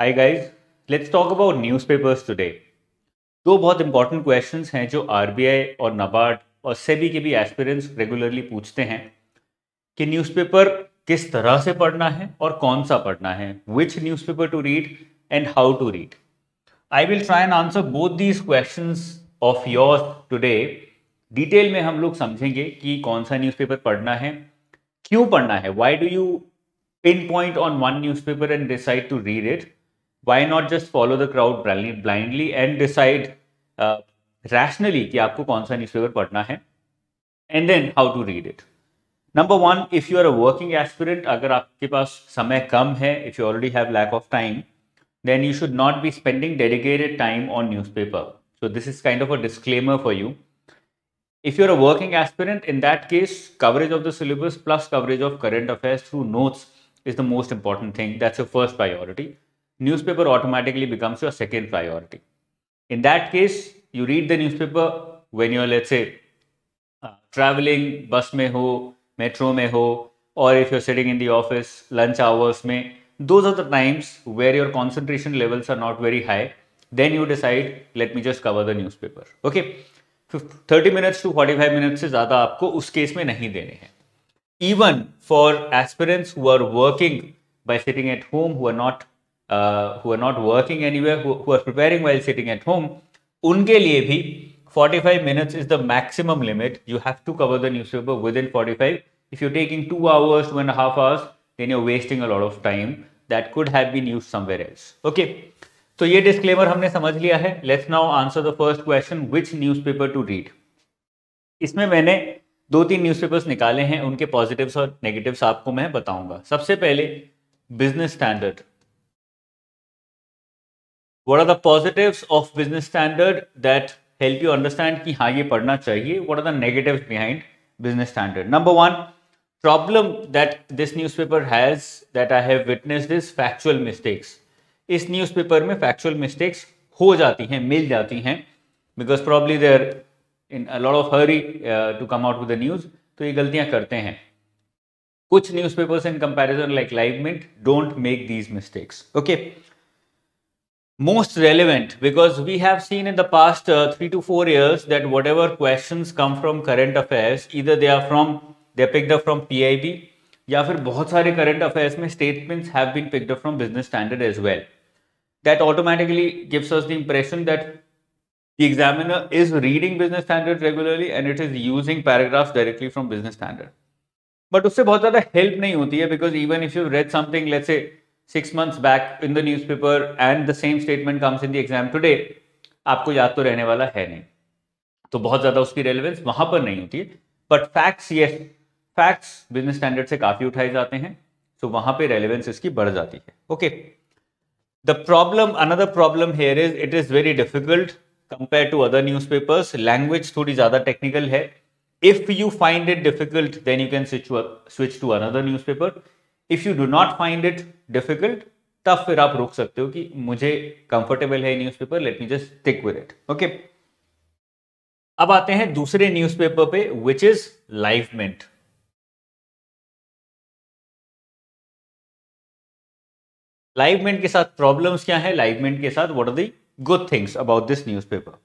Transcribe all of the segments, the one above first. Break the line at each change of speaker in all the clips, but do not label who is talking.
Hi guys let's talk about newspapers today दो बहुत important questions हैं जो आरबीआई और नबार्ड और सेबी के भी एस्पिरेंट्स रेगुलरली पूछते हैं कि न्यूज़पेपर किस तरह से पढ़ना है और कौन सा पढ़ना है which newspaper to read and how to read I will try and answer both these question of your today detail में हम लोग समझेंगे कि कौन सा न्यूज़पेपर पढ़ना है क्यों पढ़ना है why do you pinpoint on one newspaper and decide to read it why not just follow the crowd blindly and decide uh, rationally कि आपको कौन सा newspaper पढ़ना है and then how to read it. Number one, if you are a working aspirant, अगर आपके पास समय कम है, if you already have lack of time, then you should not be spending dedicated time on newspaper. So this is kind of a disclaimer for you. If you're a working aspirant, in that case, coverage of the syllabus plus coverage of current affairs through notes is the most important thing. That's your first priority. newspaper automatically becomes your second priority. In that case, you read the newspaper when you are let's say, uh, traveling, bus mein ho, metro mein ho, or if you're sitting in the office, lunch hours mein, those are the times where your concentration levels are not very high. Then you decide, let me just cover the newspaper. Okay, 30 minutes to 45 minutes से ज़्यादा आपको उस case में नहीं देने हैं Even for aspirants who are working by sitting at home, who are not uh, who are not working anywhere, who, who are preparing while sitting at home, उनके लिए भी 45 minutes is the maximum limit. You have to cover the newspaper within 45. If you're taking two hours, two and a half hours, then you're wasting a lot of time. That could have been used somewhere else. Okay. तो ये disclaimer हमने समझ लिया है let's now answer the first question which newspaper to read इसमें मैंने दो तीन न्यूज़पेपर्स निकाले हैं उनके पॉजिटिव्स और नेगेटिव्स आपको मैं बताऊंगा सबसे पहले Business Standard What are the positives of business standard that help you understand कि हाँ ये पढ़ना चाहिए? What are the negatives behind business standard? Number one, problem that this newspaper has that I have witnessed is factual mistakes. is newspaper में factual mistakes हो जाती हैं, मिल जाती हैं, because probably they're in a lot of hurry uh, to come out with the news. so ये गलतियां करते कुछ newspapers in comparison like Live Mint don't make these mistakes. Okay most relevant because we have seen in the past uh, three to four years that whatever questions come from current affairs, either they are from they are picked up from PIB या फिर बहुत सारे current affairs में statements have been picked up from Business Standard as well that automatically gives us the impression the examiner is reading business Standard regularly and it is using paragraphs directly from business standard but उससे बहुत ज़्यादा help नहीं होती है because even if you read something let's say six months back in the newspaper and the same statement comes in the exam today आपको याद तो रहने वाला है नहीं तो बहुत ज्यादा उसकी रेलिवेंस वहां पर नहीं होती है बट फैक्ट्स ये फैक्ट्स बिजनेस स्टैंडर्ड से काफी उठाए जाते हैं सो so वहां पे रेलिवेंस इसकी बढ़ जाती है okay the problem another problem here is it is very difficult compare to other newspapers language थोड़ी ज्यादा टेक्निकल है if you find it difficult then you can switch to another newspaper if you do not find it difficult तब फिर आप रोक सकते हो कि मुझे कंफर्टेबल है newspaper let me just tick with it okay अब आते हैं दूसरे पेपर पे which is Live Mint Live Mint के साथ प्रॉब्लम्स क्या है लाइव मिंट के साथ what are the good things about this newspaper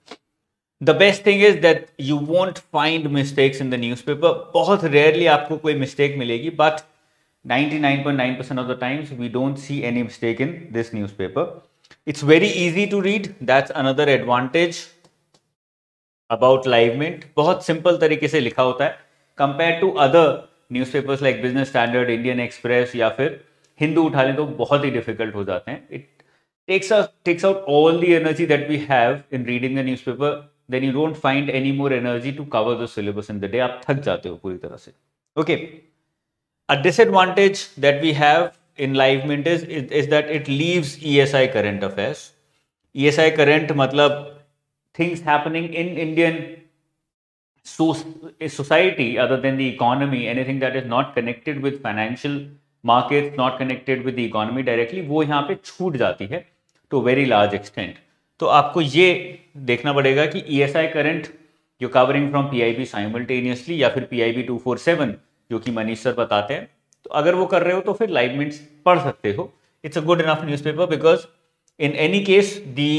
the best thing is that you won't find mistakes in the newspaper बहुत rarely आपको कोई mistake मिलेगी but 99.9% percent 09 of the times we don't see any mistake in this newspaper. It's very easy to read. That's another advantage about LiveMint. बहुत simple तरीके से लिखा होता है compared to other newspapers like Business Standard, Indian Express या फिर Hindu उठा तो बहुत ही डिफिकल्ट हो जाते हैं takes out takes out all the energy that we have in reading the newspaper then you don't find any more energy to cover the syllabus in the day You're tired. okay a disadvantage that we have in LiveMint is, is, is that it leaves ESI current affairs. ESI current matlab things happening in Indian eh, society other than the economy, anything that is not connected with financial markets, not connected with the economy directly, वो यहाँ पे छूट जाती है to very large extent. तो आपको ये देखना पड़ेगा कि ESI current you're covering from PIB simultaneously या फिर PIB 247 जो कि मनीष सर बताते हैं तो अगर वो कर रहे हो तो फिर लाइव मिनट्स पढ़ सकते हो it's a good enough newspaper because in any case the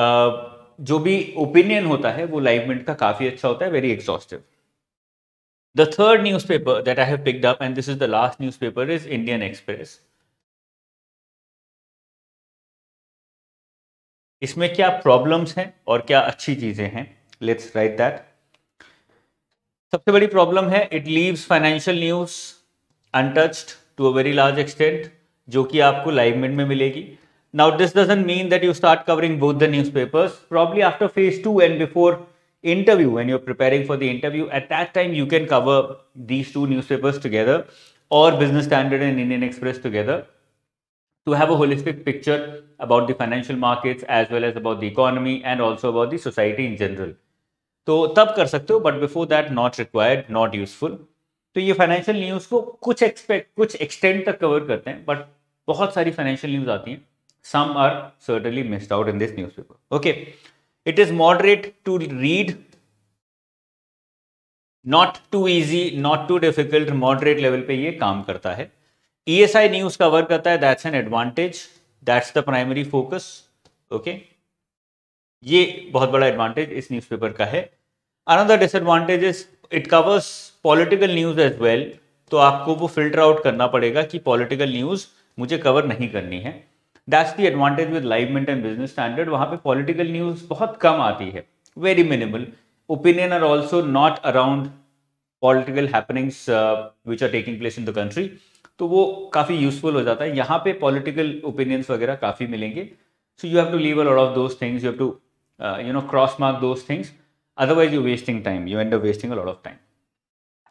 जो भी ओपिनियन होता है वो लाइव मिनट का काफ़ी अच्छा होता है very exhaustive newspaper that I have have up and this is the last newspaper is Indian Express इसमें क्या प्रॉब्लम्स हैं और क्या अच्छी चीज़ें हैं लेट्स राइट दैट सबसे बड़ी प्रॉब्लम है it leaves financial news untouched to a very large extent जो कि आपको लाइव मिनट में मिलेगी now this doesn't mean that you start covering both the newspapers probably after phase two and before interview and you're are preparing for the interview at that time you can cover these two newspapers together और Business Standard and Indian Express together to have a holistic picture about the financial markets as well as about the economy and also about the society in general तो तब कर सकते हो but before that not required not useful तो ये financial news को कुछ expect कुछ एक्सटेंड तक कवर करते हैं बट बहुत सारी फाइनेंशियल न्यूज आती हैं some are certainly missed out in this newspaper okay it is moderate to read not too easy not too difficult moderate level पे ये काम करता है E S I news cover करता है that's an advantage that's the primary focus okay ये बहुत बड़ा एडवांटेज इस न्यूज़पेपर का है another disadvantage is it covers political news as well तो आपको वो फिल्टर आउट करना पड़ेगा कि पॉलिटिकल न्यूज़ मुझे कवर नहीं करनी है that's the advantage with Live Mint and Business Standard वहाँ पे पॉलिटिकल न्यूज़ बहुत कम आती है very minimal opinion are also not around political happenings which are taking place in the country तो वो काफ़ी यूजफुल हो जाता है यहाँ पे पॉलिटिकल ओपिनियंस वगैरह काफ़ी मिलेंगे so you have to leave a lot of those things you have to uh, you know, cross mark those things. Otherwise, you're wasting time. You end up wasting a lot of time.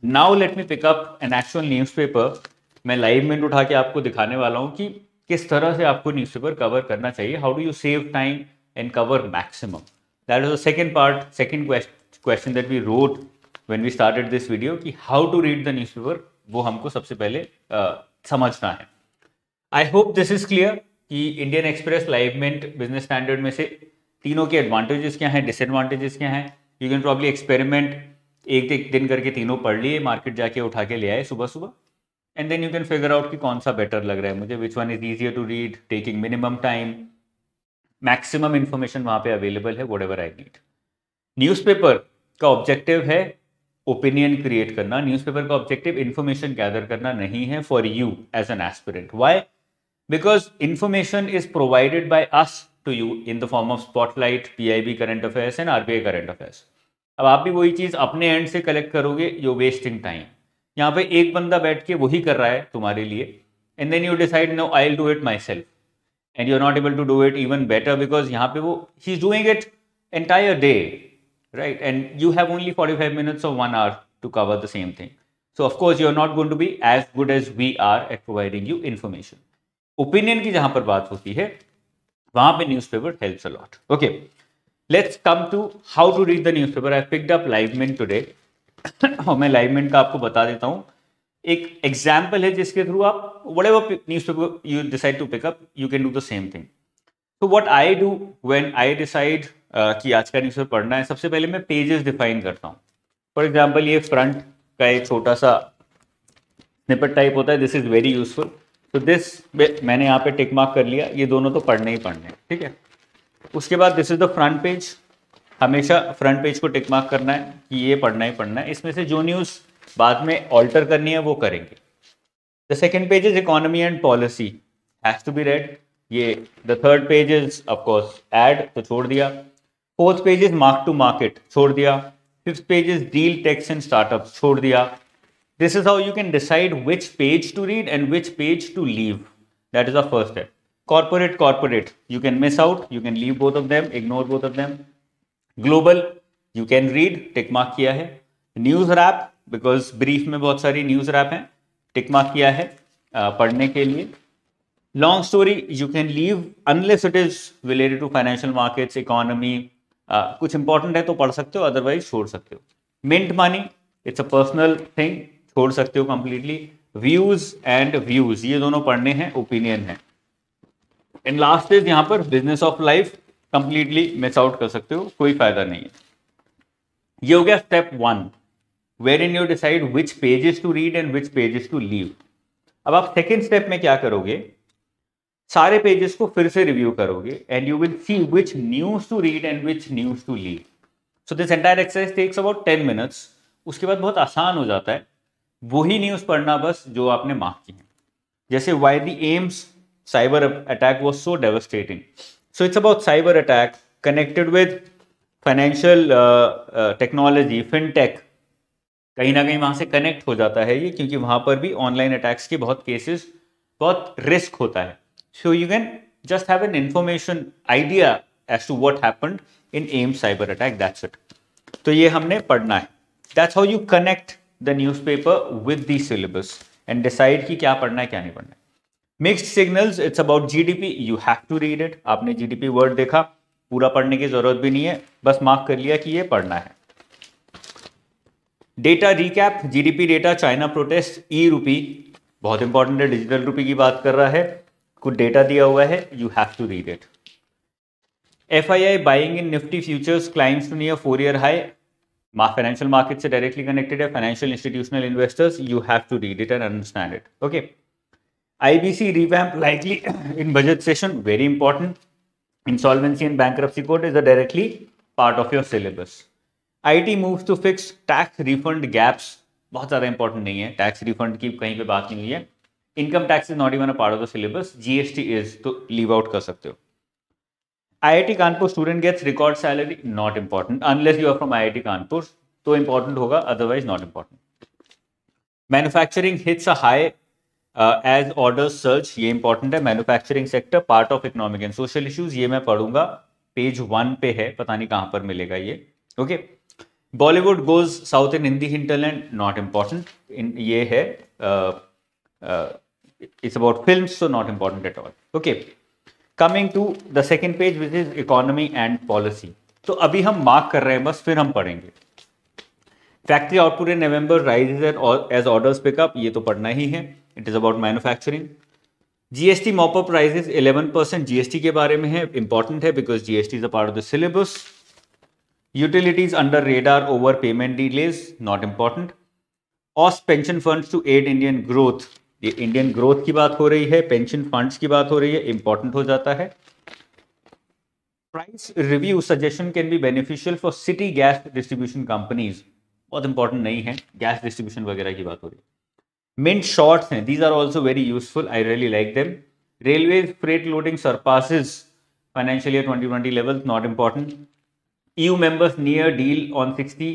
Now let me pick up an actual newspaper. मैं Live में उठा के आपको दिखाने वाला हूँ कि किस तरह से आपको न्यूज़पेपर कवर करना चाहिए how do you save time and cover maximum that is the second part second question that we wrote when we started this video कि how to read the newspaper वो हमको सबसे पहले uh, समझना है I hope this is clear कि Indian Express Live Mint Business Standard में से तीनों के एडवांटेजेस क्या हैं डिसएडवांटेजेस क्या हैं यू कैन प्रॉब्ली एक्सपेरिमेंट एक एक दिन करके तीनों पढ़ लिए मार्केट जाके उठा के ले आए सुबह सुबह and then you can figure out कि कौन सा बेटर लग रहा है मुझे which one is easier to read taking minimum time maximum information वहाँ पे अवेलेबल है whatever I need newspaper का ऑब्जेक्टिव है ओपिनियन क्रिएट करना न्यूज़पेपर का ऑब्जेक्टिव इन्फॉर्मेशन गैदर करना नहीं है for you as an aspirant why because information is provided by us to you in the form of spotlight PIB current affairs and RBI current affairs अब आप भी वही चीज़ अपने एंड से कलेक्ट करोगे यू वेस्टिंग टाइम यहाँ पे एक बंदा बैठ के वही कर रहा है तुम्हारे लिए and then you decide no I do it myself and you are not able to do it even better because यहाँ पे वो he is doing it entire day right and you have only forty five minutes of one hour to cover the same thing so of course you are not going to be as good as we are at providing you information opinion की जहाँ पर बात होती है वहां पे newspaper helps help a lot okay let's come to how to read the newspaper I picked up Livemint today और मैं लाइवमेंट का आपको बता देता हूँ एक एग्जाम्पल है जिसके थ्रू आप what newspaper you decide to pick up you can do the same thing तो what I do when I decide कि आज का न्यूज पेपर पढ़ना है सबसे पहले मैं पेजेस डिफाइन करता हूँ फॉर एग्जाम्पल ये फ्रंट का एक छोटा सा निपट टाइप होता है दिस इज वेरी यूजफुल तो दिस मैंने यहाँ पे टिक मार्क कर लिया ये दोनों तो पढ़ने ही पढ़ने ठीक है उसके बाद this is the front page हमेशा फ्रंट पेज को टिक मार्क करना है कि ये पढ़ना ही पढ़ना है इसमें से जो न्यूज़ बाद में ऑल्टर करनी है वो करेंगे the second page is economy and policy has to be read ये the third page is of course ad तो छोड़ दिया fourth page is mark to market छोड़ दिया fifth page is deal tech and startup छोड़ दिया This is how you can decide which page to read and which page to leave. That is the first step. Corporate, corporate. You can miss out. You can leave both of them, ignore both of them. Global, you can read. tick mark kiya hai news wrap because brief mein bahut sari news wrap wrap tick mark kiya hai uh, padhne ke liye long story you can leave unless it is related to financial markets economy uh, kuch important hai to पढ़ sakte ho otherwise chhod sakte ho mint money it's a personal thing छोड़ सकते हो completely views and views ये दोनों पढ़ने हैं opinion है and last is यहां पर business of life completely miss out कर सकते हो कोई फायदा नहीं है ये हो गया step one wherein you decide which pages to read and which pages to leave अब आप सेकेंड स्टेप में क्या करोगे सारे पेजेस को फिर से रिव्यू करोगे and you will see which news to read and which news to leave so this entire exercise takes about ten minutes उसके बाद बहुत आसान हो जाता है वही न्यूज़ पढ़ना बस जो आपने मार्क की है जैसे why the AIIMS cyber attack was so devastating so it's about cyber attack connected with financial technology fintech कहीं ना कहीं वहां से कनेक्ट हो जाता है ये क्योंकि वहां पर भी ऑनलाइन अटैक्स के बहुत केसेस बहुत रिस्क होता है so you can just have an information idea as to what happened in AIIMS cyber attack that's it तो ये हमने पढ़ना है that's how you connect the paper with the syllabus and decide कि क्या पढ़ना है क्या नहीं पढ़ना है mixed signals it's about G D P you have to read it आपने जी डी पी वर्ड देखा पूरा पढ़ने की ज़रूरत भी नहीं है बस मार्क कर लिया कि ये पढ़ना है data recap G D P data China protest e rupee बहुत इंपॉर्टेंट है डिजिटल रूपी की बात कर रहा है कुछ डेटा दिया हुआ है you have to read it F I I buying in Nifty futures clients to near four year high financial market से डायरेक्टली कनेक्टेड है financial institutional investors you have to read it and understand it okay IBC revamp likely in budget session very important insolvency and bank court is a directly part of your syllabus IT moves to fix tax refund gaps बहुत ज्यादा important नहीं है tax refund की कहीं पर बात नहीं हुई है income tax is not even a part of the syllabus GST is तो लीव आउट कर सकते हो I Kanpur student gets record salary not important unless you are from I Kanpur तो इम्पॉर्टेंट होगा otherwise not important manufacturing hits a high as order surge ये important है manufacturing sector part of economic and social issues ये मैं पढ़ूंगा page one पे है पता नहीं कहां पर मिलेगा ये okay Bollywood goes south in Hindi hinterland not important ये है it's about film so not important at all okay coming to the second page which is economy and policy तो अभी हम मार्क कर रहे हैं बस फिर हम पढ़ेंगे factory output in November rise as orders pick up ये तो पढ़ना ही है it is about manufacturing GST mop up prices eleven percent GST के बारे में है इंपॉर्टेंट है because GST is a part of the syllabus utilities under radar over payment delays not important Aus pension funds to aid Indian growth ये Indian growth की बात हो रही है पेंशन फंड्स की बात हो रही है इंपॉर्टेंट हो जाता है price review suggestion can be beneficial for city gas distribution companies बहुत इंपॉर्टेंट नहीं है गैस डिस्ट्रीब्यूशन वगैरह की बात हो रही है मिंट शॉर्ट्स हैं these are also very useful I really like them railway freight loading surpasses financial year twenty level not important EU members near deal on sixty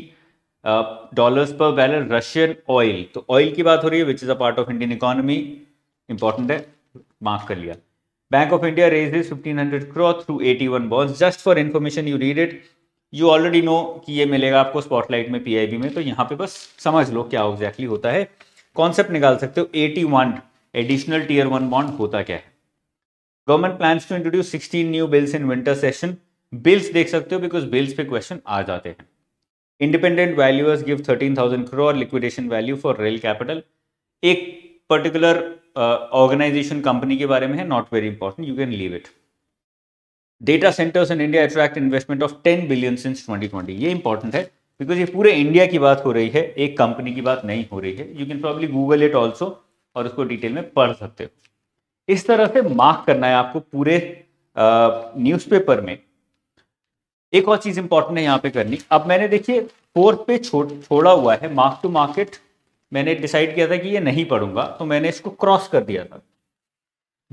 dollars per barrel Russian oil तो oil की बात हो रही है which is a part of Indian economy important है mark कर लिया Bank of India raise is fifteen hundred crore through AT one bonds just for information you read it you already know कि ये मिलेगा आपको स्पॉटलाइट में पीआईबी में तो यहाँ पे बस समझ लो क्या एग्जैक्टली होता है कॉन्सेप्ट निकाल सकते हो AT one additional tier one bond होता क्या है government plan to introduce sixteen new bills in winter session bills देख सकते हो बिकॉज बिल्स पे क्वेश्चन आ जाते हैं independent valuers give thirteen thousand crore liquidation value for Rel Capital एक पर्टिकुलर ऑर्गेनाइजेशन कंपनी के बारे में है not very important you can leave it data centres in India attract investment of ten billion since twenty twenty ये important है because ये पूरे India की बात हो रही है एक कंपनी की बात नहीं हो रही है you can probably Google it also और उसको डिटेल में पढ़ सकते हो इस तरह से मार्क करना है आपको पूरे न्यूज़पेपर uh, में एक और चीज इंपॉर्टेंट है यहाँ पे करनी अब मैंने देखिए फोर्थ पे छो, छोड़ा हुआ है मार्क टू मार्केट मैंने डिसाइड किया था कि ये नहीं पढ़ूंगा तो मैंने इसको क्रॉस कर दिया था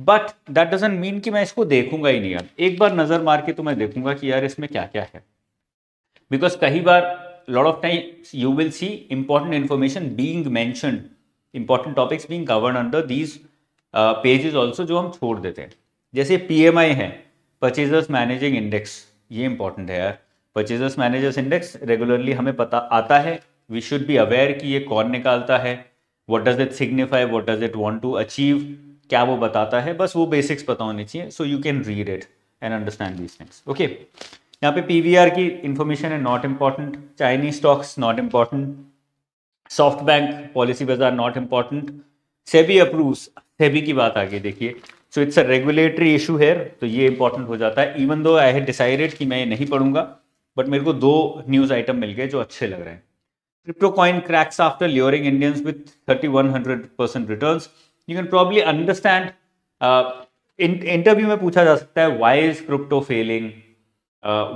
बट दैट डजेंट मीन कि मैं इसको देखूंगा ही नहीं अब एक बार नजर मार के तो मैं देखूंगा कि यार इसमें क्या क्या है बिकॉज कई बार lot of time you will see important information being mention important topics being covered under these pages also जो हम छोड़ देते हैं जैसे पी है परचेजर्स मैनेजिंग इंडेक्स ये इंपॉर्टेंट है यार परचेजर्स मैनेजर्स इंडेक्स रेगुलरली हमें पता आता है वी शुड बी अवेयर कि ये कौन निकालता है what does it signify what does it want to achieve क्या वो बताता है बस वो बेसिक्स पता होनी चाहिए so you can read it and understand these things okay यहाँ पे पी की इन्फॉर्मेशन है not important Chinese stocks not important SoftBank Policybazaar not important SEBI approve SEBI की बात आगे देखिए so it's a regulatory issue here तो ये इंपॉर्टेंट हो जाता है even though I had decided कि मैं ये नहीं पढ़ूंगा बट मेरे को दो न्यूज आइटम मिल गए जो अच्छे लग रहे हैं crypto coin cracks after luring Indians with thirty one hundred percent return you can probably understand interview में पूछा जा सकता है why is crypto failing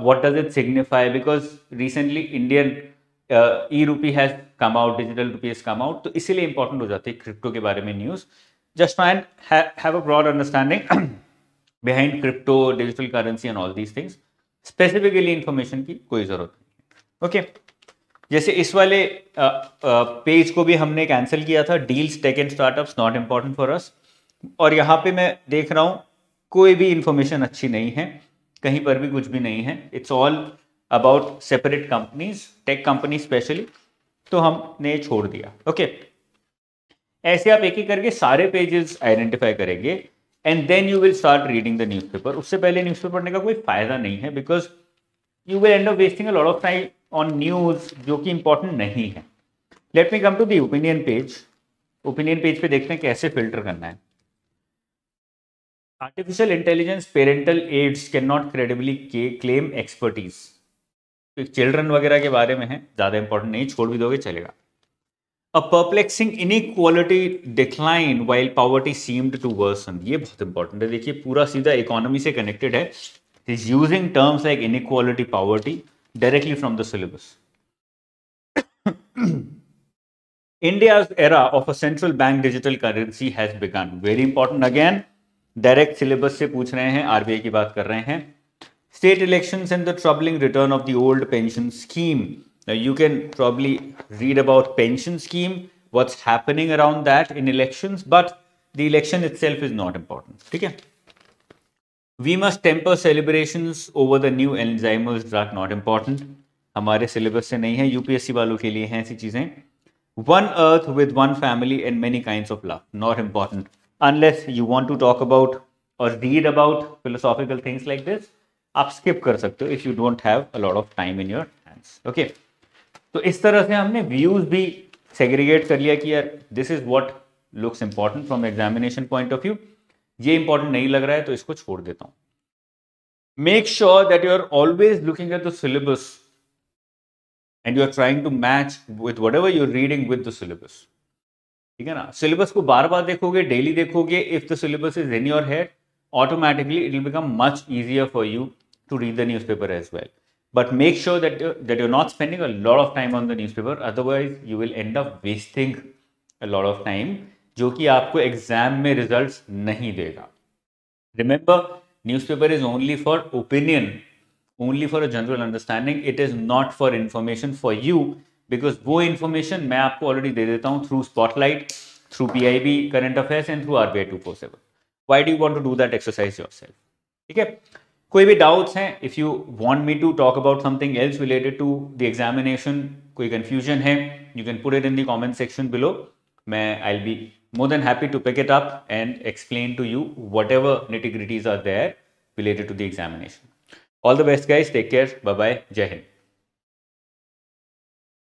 what does it signify because recently Indian e rupee has come out digital digital has come out तो इसीलिए important हो जाती है क्रिप्टो के बारे में news just try and ha have a broad understanding behind crypto, digital currency, and all these things. Specifically information की कोई जरूरत नहीं ओके okay. जैसे इस वाले पेज को भी हमने कैंसिल किया था deals tech and startups not important for us और यहाँ पे मैं देख रहा हूँ कोई भी इंफॉर्मेशन अच्छी नहीं है कहीं पर भी कुछ भी नहीं है it's all about separate companies tech company specially तो हमने छोड़ दिया ओके okay. ऐसे आप एक ही करके सारे पेजेस आइडेंटिफाई करेंगे and then you will start reading the newspaper उससे पहले न्यूज़पेपर पढ़ने का कोई फायदा नहीं है because you will end of wasting a lot of time on news जो कि इंपॉर्टेंट नहीं है let me come to the opinion page opinion page पे देखते हैं कैसे फिल्टर करना है artificial intelligence parental aids can not credibly claim expertise children वगैरह के बारे में है ज़्यादा इंपॉर्टेंट नहीं छोड़ भी दोगे चलेगा a perplexing inequality decline while poverty seemed to worsen ये बहुत इंपॉर्टेंट है देखिए पूरा सीधा इकोनॉमी से कनेक्टेड है is using terms like inequality poverty directly from the syllabus India era of a central bank digital currency has begun very important again direct syllabus से पूछ रहे हैं आरबीआई की बात कर रहे हैं state election and the troubling return of the old pension scheme Now you can probably read about pension scheme, what's happening around that in elections, but the election itself is not important. Okay? We must temper celebrations over the new enzymes drug, not important. Our syllabus is not UPSC people One earth with one family and many kinds of love, not important. Unless you want to talk about or read about philosophical things like this, you can skip kar if you don't have a lot of time in your hands. Okay. तो इस तरह से हमने views भी segregate कर लिया कि यार this is what looks important from examination point of view ये इंपॉर्टेंट नहीं लग रहा है तो इसको छोड़ देता हूं make sure that you are always looking at the syllabus and you are trying to match with whatever your reading with the syllabus ठीक है ना सिलेबस को बार बार देखोगे डेली देखोगे if the syllabus is in your head automatically it will become much easier for you to read the newspaper as well but make sure that you're, uh, that you're not spending a lot of time on the newspaper otherwise you will end up wasting a lot of time जो कि आपको exam में results नहीं देगा remember newspaper is only for opinion only for a general understanding it is not for information for you because वो information मैं आपको already दे देता हूँ through spotlight through P I B current affairs and through R B I to possible why do want to do that exercise yourself ठीक है कोई भी डाउट्स हैं if you want me to talk about something else related to the examination कोई confusion है you can put it in the comment section below मैं I will be more than happy to pick it up and explain to you whatever nitty gritties are there related to the examination all the best guys take care bye bye Jai Hind